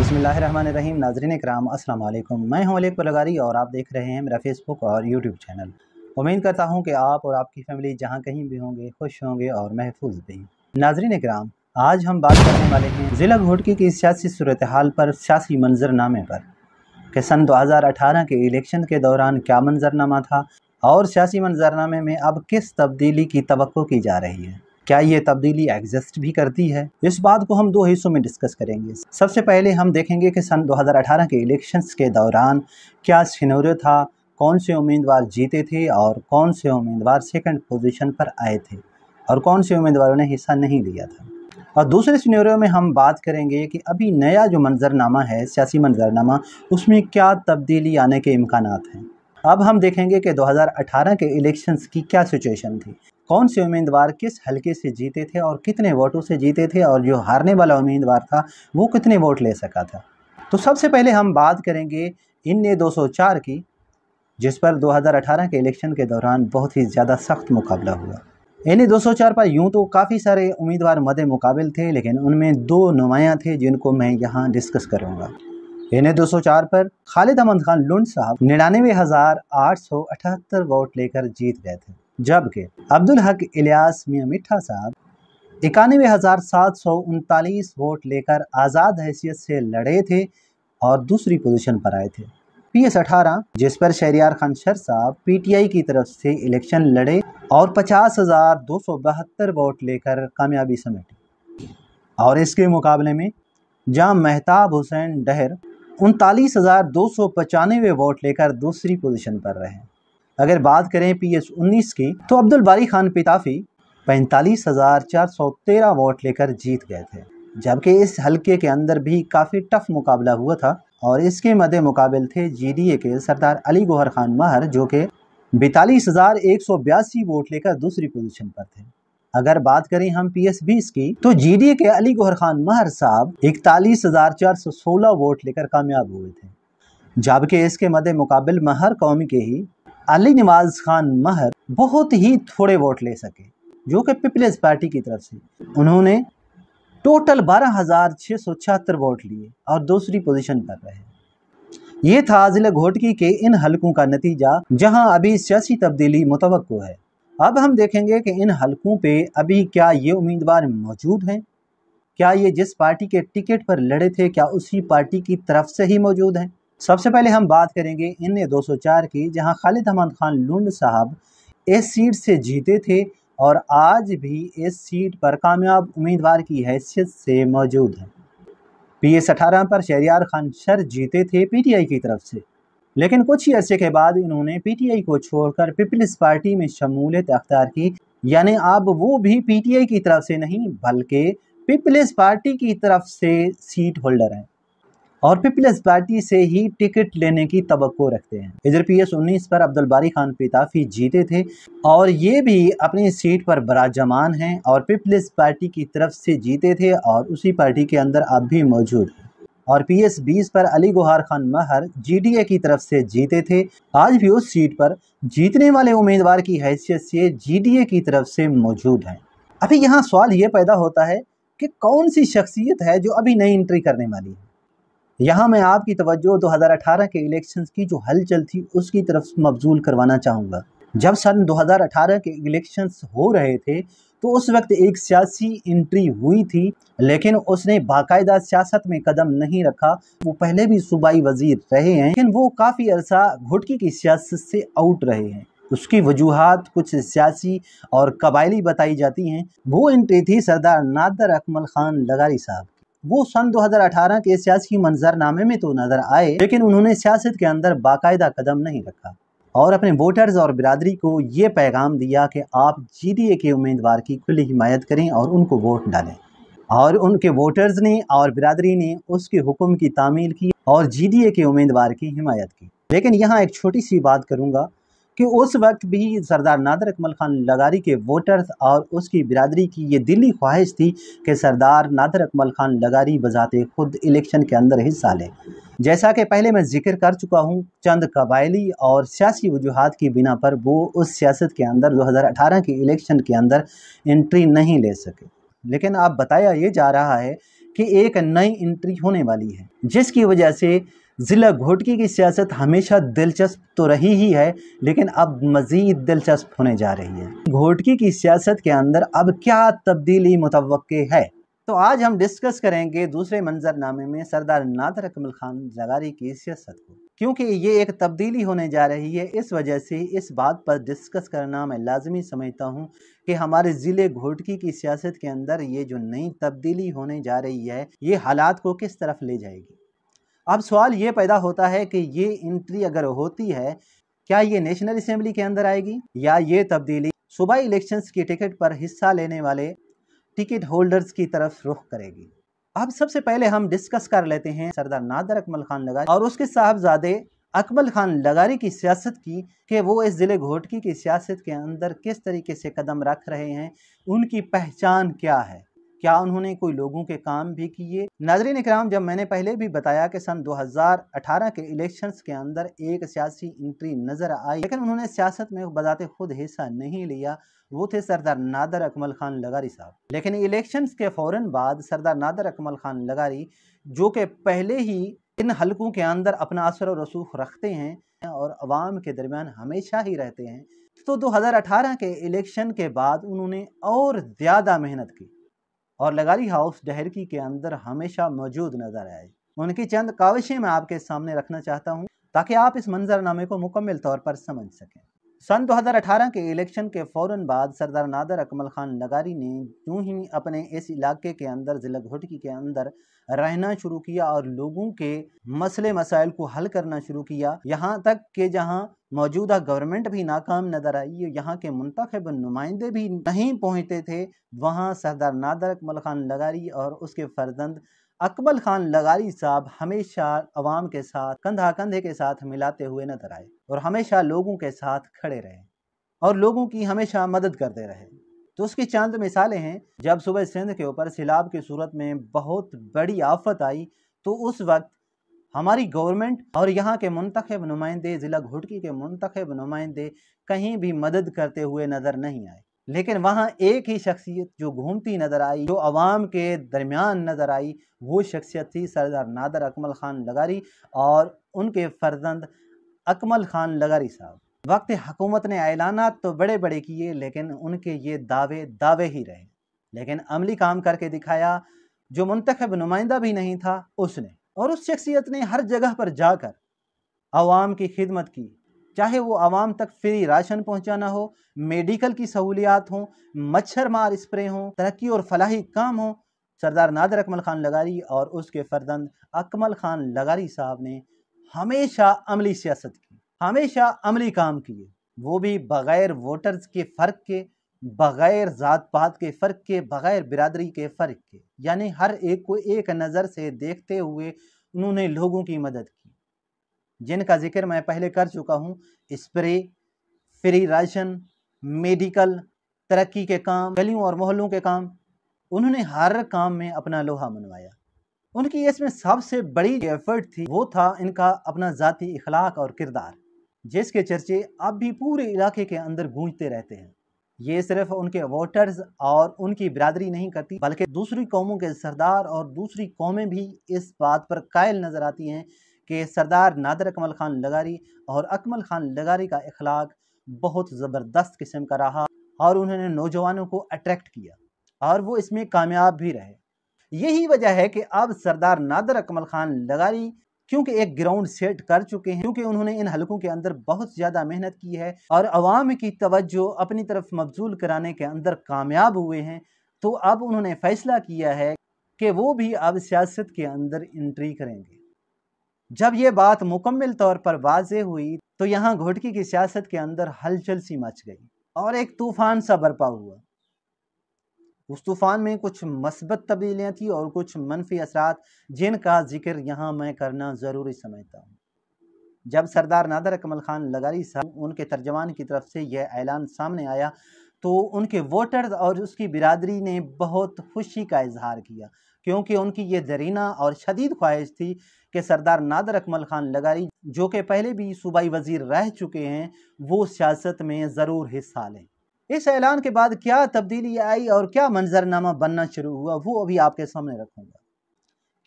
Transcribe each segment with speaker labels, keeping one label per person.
Speaker 1: बसमीम नाजरन कराम असल मैं हूं अलीक पलगारी और आप देख रहे हैं मेरा फेसबुक और यूट्यूब चैनल उम्मीद करता हूं कि आप और आपकी फैमिली जहां कहीं भी होंगे खुश होंगे और महफूज भी नाजरन कराम आज हम बात करने वाले हैं ज़िला घोटकी की सियासी सूरत हाल पर सियासी मंजरनामे पर कि सन अठारह के इलेक्शन के दौरान क्या मंजरनामा था और सियासी मंजरनामे में अब किस तब्दीली की तो की जा रही है क्या ये तब्दीली एग्जिस्ट भी करती है इस बात को हम दो हिस्सों में डिस्कस करेंगे सबसे पहले हम देखेंगे कि सन 2018 के इलेक्शंस के दौरान क्या सिनोरे था कौन से उम्मीदवार जीते थे और कौन से उम्मीदवार सेकंड पोजीशन पर आए थे और कौन से उम्मीदवारों ने हिस्सा नहीं लिया था और दूसरे सिनेरियो में हम बात करेंगे कि अभी नया जो मंजरनामा है सियासी मंजरनामा उसमें क्या तब्दीली आने के इम्कान हैं अब हम देखेंगे कि 2018 के इलेक्शंस की क्या सिचुएशन थी कौन से उम्मीदवार किस हलके से जीते थे और कितने वोटों से जीते थे और जो हारने वाला उम्मीदवार था वो कितने वोट ले सका था तो सबसे पहले हम बात करेंगे इन ए चार की जिस पर 2018 के इलेक्शन के दौरान बहुत ही ज़्यादा सख्त मुकाबला हुआ एन ए चार पर यूं तो काफ़ी सारे उम्मीदवार मदे मुकाबल थे लेकिन उनमें दो नुमायाँ थे जिनको मैं यहाँ डिस्कस करूँगा एन ए चार पर खालिद अहमद खान लुंड साहब निन्यानवे हज़ार आठ सौ अठहत्तर वोट लेकर जीत गए थे जबकि अब्दुल हक इलियास मियाँ मिठा साहब इक्यानवे हज़ार सात सौ उनतालीस वोट लेकर आज़ाद हैसियत से लड़े थे और दूसरी पोजीशन पर आए थे पी एस अठारह जिस पर शहरियार खान शर साहब पी टी आई की तरफ से इलेक्शन लड़े और पचास हज़ार दो सौ बहत्तर वोट लेकर कामयाबी समेटे और इसके मुकाबले में जहां मेहताब हुसैन डहर उनतालीस हज़ार दो सौ पचानवे वोट लेकर दूसरी पोजीशन पर रहे अगर बात करें पी एस उन्नीस की तो अब्दुल बारी खान पिताफी पैंतालीस हज़ार चार सौ तेरह वोट लेकर जीत गए थे जबकि इस हलके के अंदर भी काफ़ी टफ मुकाबला हुआ था और इसके मदे मुकाबल थे जीडीए के सरदार अली गोहर खान माहर जो कि बैतालीस हज़ार एक सौ बयासी वोट लेकर दूसरी पोजीशन पर थे अगर बात करें हम पी एस बीस की तो जीडीए के अली गोहर खान माहर साहब इकतालीस हज़ार चार सौ सोलह वोट लेकर कामयाब हुए थे जबकि इसके मदे मुकाबल महर कौमी के ही अली नवाज खान महर बहुत ही थोड़े वोट ले सके जो कि पीपल्स पार्टी की तरफ से उन्होंने टोटल बारह हज़ार छः सौ छिहत्तर वोट लिए और दूसरी पोजीशन पर रहे ये था जिले घोटकी के इन हलकों का नतीजा जहां अभी सियासी तब्दीली मुतव है अब हम देखेंगे कि इन हलकों पे अभी क्या ये उम्मीदवार मौजूद हैं क्या ये जिस पार्टी के टिकट पर लड़े थे क्या उसी पार्टी की तरफ से ही मौजूद हैं सबसे पहले हम बात करेंगे दो सौ चार की जहां खालिद अहमद खान लुंड साहब इस सीट से जीते थे और आज भी इस सीट पर कामयाब उम्मीदवार की हैसियत से मौजूद हैं पी एस अठारह पर शहरियार खान शर जीते थे पी टी आई की तरफ से लेकिन कुछ ही अरसे के बाद इन्होंने पी टी आई को छोड़कर पीपल्स पार्टी में शमूलियत अख्तियार की यानी अब वो भी पी टी आई की तरफ से नहीं बल्कि पीपल्स पार्टी की तरफ से सीट होल्डर हैं और पीपल्स पार्टी से ही टिकट लेने की तो रखते हैं इधर पी एस उन्नीस पर अब्दुल बारी खान पिताफी जीते थे और ये भी अपनी सीट पर बराजमान हैं और पीपल्स पार्टी की तरफ से जीते थे और उसी पार्टी के अंदर अब भी मौजूद हैं और पी एस बीस पर अली गुहार खान महर ए की तरफ से जीते थे आज भी उस सीट पर जीतने वाले उम्मीदवार की हैसियत से ए की तरफ से मौजूद हैं अभी यहाँ सवाल ये पैदा होता है कि कौन सी शख्सियत है जो अभी नई एंट्री करने वाली है यहाँ मैं आपकी तवज्जो 2018 के इलेक्शंस की जो हलचल थी उसकी तरफ मबजूल करवाना चाहूँगा जब सन 2018 के इलेक्शंस हो रहे थे तो उस वक्त एक सियासी एंट्री हुई थी लेकिन उसने बाकायदा सियासत में कदम नहीं रखा वो पहले भी सूबाई वजीर रहे हैं लेकिन वो काफ़ी अरसा घुटकी की सियासत से आउट रहे हैं उसकी वजूहत कुछ सियासी और कबायली बताई जाती हैं वो एंट्री थी सरदार नादर अकमल ख़ान लगारी साहब वो सन 2018 के सियासी मंजरनामे में तो नजर आए लेकिन उन्होंने सियासत के अंदर बाकायदा कदम नहीं रखा और अपने वोटर्स और बिरादरी को ये पैगाम दिया कि आप जी के उम्मीदवार की खुली हिमायत करें और उनको वोट डालें और उनके वोटर्स ने और बिरादरी ने उसके हुक्म की तामील की और जी के उम्मीदवार की हिमायत की लेकिन यहाँ एक छोटी सी बात करूँगा कि उस वक्त भी सरदार नादर अकमल ख़ान लगारी के वोटर्स और उसकी बिरादरी की ये दिली ख्वाहिश थी कि सरदार नादर अकमल ख़ान लगारी बजात खुद इलेक्शन के अंदर हिस्सा लें जैसा कि पहले मैं जिक्र कर चुका हूँ चंद कबायली और सियासी वजूहत की बिना पर वो उस सियासत के अंदर 2018 के इलेक्शन के अंदर एंट्री नहीं ले सके लेकिन अब बताया ये जा रहा है कि एक नई एंट्री होने वाली है जिसकी वजह से ज़िला घोटकी की सियासत हमेशा दिलचस्प तो रही ही है लेकिन अब मज़ीद दिलचस्प होने जा रही है घोटकी की सियासत के अंदर अब क्या तब्दीली मुतव है तो आज हम डिस्कस करेंगे दूसरे मंजरनामे में सरदार नादर अकमल खान जगारी की सियासत को क्योंकि ये एक तब्दीली होने जा रही है इस वजह से इस बात पर डिस्कस करना मैं लाजमी समझता हूँ कि हमारे ज़िले घोटकी की सियासत के अंदर ये जो नई तब्दीली होने जा रही है ये हालात को किस तरफ ले जाएगी अब सवाल ये पैदा होता है कि ये इंट्री अगर होती है क्या ये नेशनल असेंबली के अंदर आएगी या ये तब्दीली सुबह इलेक्शंस की टिकट पर हिस्सा लेने वाले टिकट होल्डर्स की तरफ रुख करेगी अब सबसे पहले हम डिस्कस कर लेते हैं सरदार नादर अकमल खान लगारी और उसके साहबजादे अकमल खान लगारी की सियासत की कि वो इस ज़िले घोटकी की सियासत के अंदर किस तरीके से कदम रख रहे हैं उनकी पहचान क्या है क्या उन्होंने कोई लोगों के काम भी किए नाजरीन इकराम जब मैंने पहले भी बताया कि सन 2018 के इलेक्शंस के अंदर एक सियासी इंट्री नज़र आई लेकिन उन्होंने सियासत में बजाते खुद हिस्सा नहीं लिया वो थे सरदार नादर अकमल खान लगारी साहब लेकिन इलेक्शंस के फौरन बाद सरदार नादर अकमल खान लगारी जो कि पहले ही इन हलकों के अंदर अपना असर और रसूख रखते हैं और आवाम के दरमियान हमेशा ही रहते हैं तो 2018 के इलेक्शन के बाद उन्होंने और ज़्यादा मेहनत की और लगारी हाउस डहरकी के अंदर हमेशा मौजूद नजर आए उनकी चंद काविशें मैं आपके सामने रखना चाहता हूँ ताकि आप इस मंजरनामे को मुकम्मल तौर पर समझ सकें सन 2018 के इलेक्शन के फौरन बाद सरदार नादर अकमल खान नगारी ने यूँ ही अपने इस इलाके के अंदर ज़िला घुटकी के अंदर रहना शुरू किया और लोगों के मसले मसाइल को हल करना शुरू किया यहाँ तक कि जहाँ मौजूदा गवर्नमेंट भी नाकाम नजर आई यहाँ के मुंतब नुमाइंदे भी नहीं पहुँचते थे वहाँ सरदार नादर अकमल खान लगारी और उसके फर्जंद अकबल खान लगारी साहब हमेशा अवाम के साथ कंधा कंधे के साथ मिलाते हुए नजर आए और हमेशा लोगों के साथ खड़े रहे और लोगों की हमेशा मदद करते रहे तो उसकी चंद मिसालें हैं जब सुबह सिंध के ऊपर सैलाब की सूरत में बहुत बड़ी आफत आई तो उस वक्त हमारी गवर्नमेंट और यहाँ के मुंतखब नुमाइंदे ज़िला घुटकी के मुंतखब नुमाइंदे कहीं भी मदद करते हुए नज़र नहीं आए लेकिन वहाँ एक ही शख्सियत जो घूमती नज़र आई जो आवाम के दरमियान नज़र आई वो शख्सियत थी सरदार नादर अकमल ख़ान लगारी और उनके फर्जंद अकमल ख़ान लगारी साहब वक्त हकूमत ने ऐलाना तो बड़े बड़े किए लेकिन उनके ये दावे दावे ही रहे लेकिन अमली काम करके दिखाया जो मंतखब नुमाइंदा भी नहीं था उसने और उस शख्सियत ने हर जगह पर जाकर आवाम की खिदमत की चाहे वो आवाम तक फ्री राशन पहुंचाना हो मेडिकल की सहूलियात हों मच्छर मार स्प्रे हों तरक्की और फलाही काम हो सरदार नादर अकमल ख़ान लगारी और उसके फर्जंद अकमल ख़ान लगारी साहब ने हमेशा अमली सियासत की हमेशा अमली काम किए वो भी बग़ैर वोटर्स के फ़र्क के बग़ैर ज़ात पात के फ़र्क के बग़ैर बिरादरी के फ़र्क के यानी हर एक को एक नज़र से देखते हुए उन्होंने लोगों की मदद की जिनका जिक्र मैं पहले कर चुका हूँ स्प्रे फ्री राशन मेडिकल तरक्की के काम गलियों और मोहल्लों के काम उन्होंने हर काम में अपना लोहा मनवाया उनकी इसमें सबसे बड़ी एफर्ट थी वो था इनका अपना जतीी इखलाक और किरदार जिसके चर्चे अब भी पूरे इलाके के अंदर गूंजते रहते हैं ये सिर्फ उनके वोटर्स और उनकी बिरादरी नहीं करती बल्कि दूसरी कौमों के सरदार और दूसरी कौमें भी इस बात पर कायल नज़र आती हैं कि सरदार नादर अकमल ख़ान लगारी और अकमल ख़ान लगारी का अखलाक बहुत ज़बरदस्त किस्म का रहा और उन्होंने नौजवानों को अट्रैक्ट किया और वो इसमें कामयाब भी रहे यही वजह है कि अब सरदार नादर अकमल ख़ान लगारी क्योंकि एक ग्राउंड सेट कर चुके हैं क्योंकि उन्होंने इन हलकों के अंदर बहुत ज़्यादा मेहनत की है और आवाम की तवज्जो अपनी तरफ मबजूल कराने के अंदर कामयाब हुए हैं तो अब उन्होंने फैसला किया है कि वो भी अब सियासत के अंदर इंट्री करेंगे जब ये बात मुकम्मल तौर पर वाज हुई तो यहाँ घोटकी की सियासत के अंदर हलचल सी मच गई और एक तूफान सा बरपा हुआ उस तूफ़ान में कुछ मस्बत तब्दीलियाँ थी और कुछ मनफी असरा जिनका जिक्र यहाँ मैं करना ज़रूरी समझता हूँ जब सरदार नादर अकमल खान लगारी साहब उनके तर्जमान की तरफ से यह ऐलान सामने आया तो उनके वोटर्स और उसकी बिरादरी ने बहुत खुशी का इजहार किया क्योंकि उनकी ये जरीना और शदीद ख्वाहिश थी कि सरदार नादर अकमल ख़ान लगारी जो कि पहले भी सूबाई वजीर रह चुके हैं वो सियासत में ज़रूर हिस्सा लें इस ऐलान के बाद क्या तब्दीली आई और क्या मंजरनामा बनना शुरू हुआ वो अभी आपके सामने रखूँगा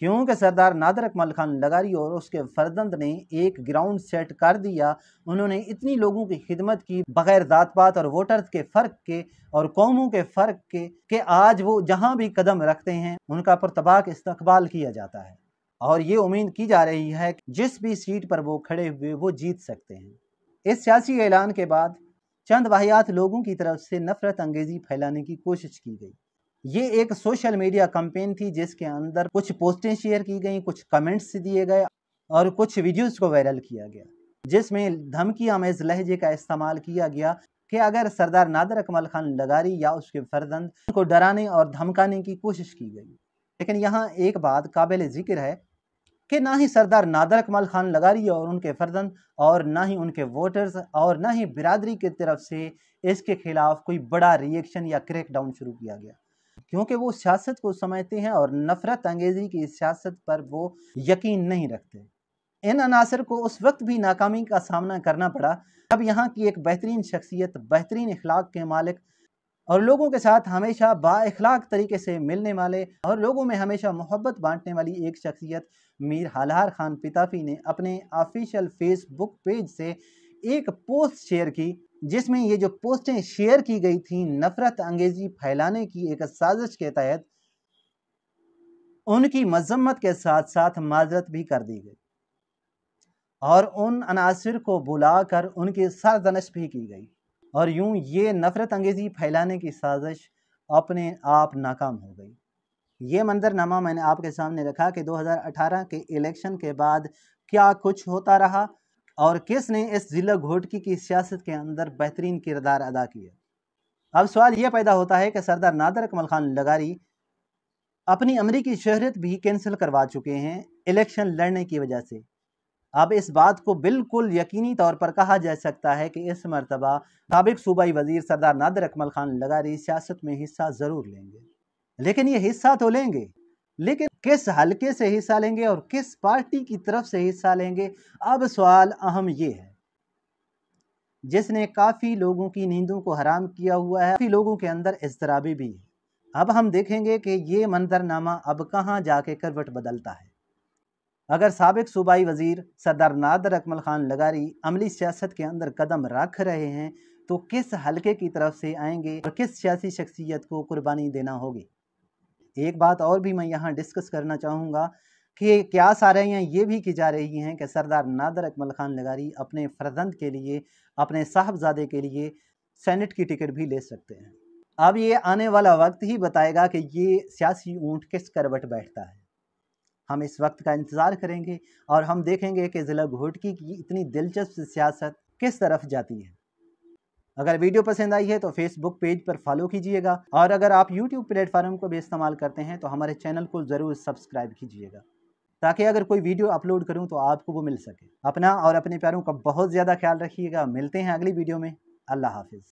Speaker 1: क्योंकि सरदार नादर अकमल खान लगारी और उसके फर्दंद ने एक ग्राउंड सेट कर दिया उन्होंने इतनी लोगों की खिदमत की बगैर ज़ात पात और वोटर्स के फ़र्क के और कौमों के फ़र्क के कि आज वो जहाँ भी कदम रखते हैं उनका पुरतबाक इस्तबाल किया जाता है और ये उम्मीद की जा रही है कि जिस भी सीट पर वो खड़े हुए वो जीत सकते हैं इस सियासी ऐलान के बाद चंद वाहियात लोगों की तरफ से नफरत अंगेज़ी फैलाने की कोशिश की गई ये एक सोशल मीडिया कंपेन थी जिसके अंदर कुछ पोस्टें शेयर की गई कुछ कमेंट्स दिए गए और कुछ वीडियोस को वायरल किया गया जिसमें धमकी अमेज लहजे का इस्तेमाल किया गया कि अगर सरदार नादर अकमल खान लगारी या उसके फर्जंद को डराने और धमकाने की कोशिश की गई लेकिन यहाँ एक बात काबिल जिक्र है कि ना ही सरदार नादर अकमल खान लगारी और उनके फर्जंद और ना ही उनके वोटर्स और ना ही बिरादरी की तरफ से इसके खिलाफ कोई बड़ा रिएक्शन या क्रैकडाउन शुरू किया गया क्योंकि वो सियासत को समझते हैं और नफरत अंगेज़ी की सियासत पर वो यकीन नहीं रखते इन अनासर को उस वक्त भी नाकामी का सामना करना पड़ा जब यहाँ की एक बेहतरीन शख्सियत बेहतरीन इखलाक के मालिक और लोगों के साथ हमेशा बाखलाक तरीके से मिलने वाले और लोगों में हमेशा मोहब्बत बांटने वाली एक शख्सियत मीर हलहार खान पिताफी ने अपने ऑफिशियल फेसबुक पेज से एक पोस्ट शेयर की जिसमें ये जो पोस्टें शेयर की गई थी नफरत अंगेजी फैलाने की एक साजिश के तहत उनकी मजम्मत के साथ साथ माजरत भी कर दी गई और उन अनासर को बुलाकर उनकी सरजनश भी की गई और यूं ये नफरत अंगेजी फैलाने की साजिश अपने आप नाकाम हो गई ये मंजरनामा मैंने आपके सामने रखा कि 2018 के इलेक्शन के बाद क्या कुछ होता रहा और किस ने इस जिला घोटकी की सियासत के अंदर बेहतरीन किरदार अदा किया अब सवाल यह पैदा होता है कि सरदार नादर कमल खान लगारी अपनी अमरीकी शहरत भी कैंसिल करवा चुके हैं इलेक्शन लड़ने की वजह से अब इस बात को बिल्कुल यकीनी तौर पर कहा जा सकता है कि इस मरतबा सबक सूबाई वजीर सरदार नादर अकमल खान लगारी सियासत में हिस्सा ज़रूर लेंगे लेकिन ये हिस्सा तो लेंगे लेकिन किस हलके से हिस्सा लेंगे और किस पार्टी की तरफ से हिस्सा लेंगे अब सवाल अहम ये है जिसने काफ़ी लोगों की नींदों को हराम किया हुआ है काफ़ी लोगों के अंदर इसतराबी भी है अब हम देखेंगे कि ये मंजरनामा अब कहाँ जाके करवट बदलता है अगर सबक सूबाई वज़ीर सरदार नादर अकमल ख़ान लगारी अमली सियासत के अंदर कदम रख रहे हैं तो किस हलके की तरफ से आएंगे और किस सियासी शख्सियत को कुर्बानी देना होगी एक बात और भी मैं यहाँ डिस्कस करना चाहूँगा कि क्या सारायाँ ये भी की जा रही हैं कि सरदार नादर अकमल ख़ान लगारी अपने फर्जंद के लिए अपने साहबजादे के लिए सेनेट की टिकट भी ले सकते हैं अब ये आने वाला वक्त ही बताएगा कि ये सियासी ऊँट किस करवट बैठता है हम इस वक्त का इंतज़ार करेंगे और हम देखेंगे कि ज़िला घोटकी की इतनी दिलचस्प सियासत किस तरफ जाती है अगर वीडियो पसंद आई है तो फेसबुक पेज पर फॉलो कीजिएगा और अगर आप यूट्यूब प्लेटफॉर्म को भी इस्तेमाल करते हैं तो हमारे चैनल को ज़रूर सब्सक्राइब कीजिएगा ताकि अगर कोई वीडियो अपलोड करूं तो आपको वो मिल सके अपना और अपने प्यारों का बहुत ज़्यादा ख्याल रखिएगा मिलते हैं अगली वीडियो में अल्लाह हाफिज़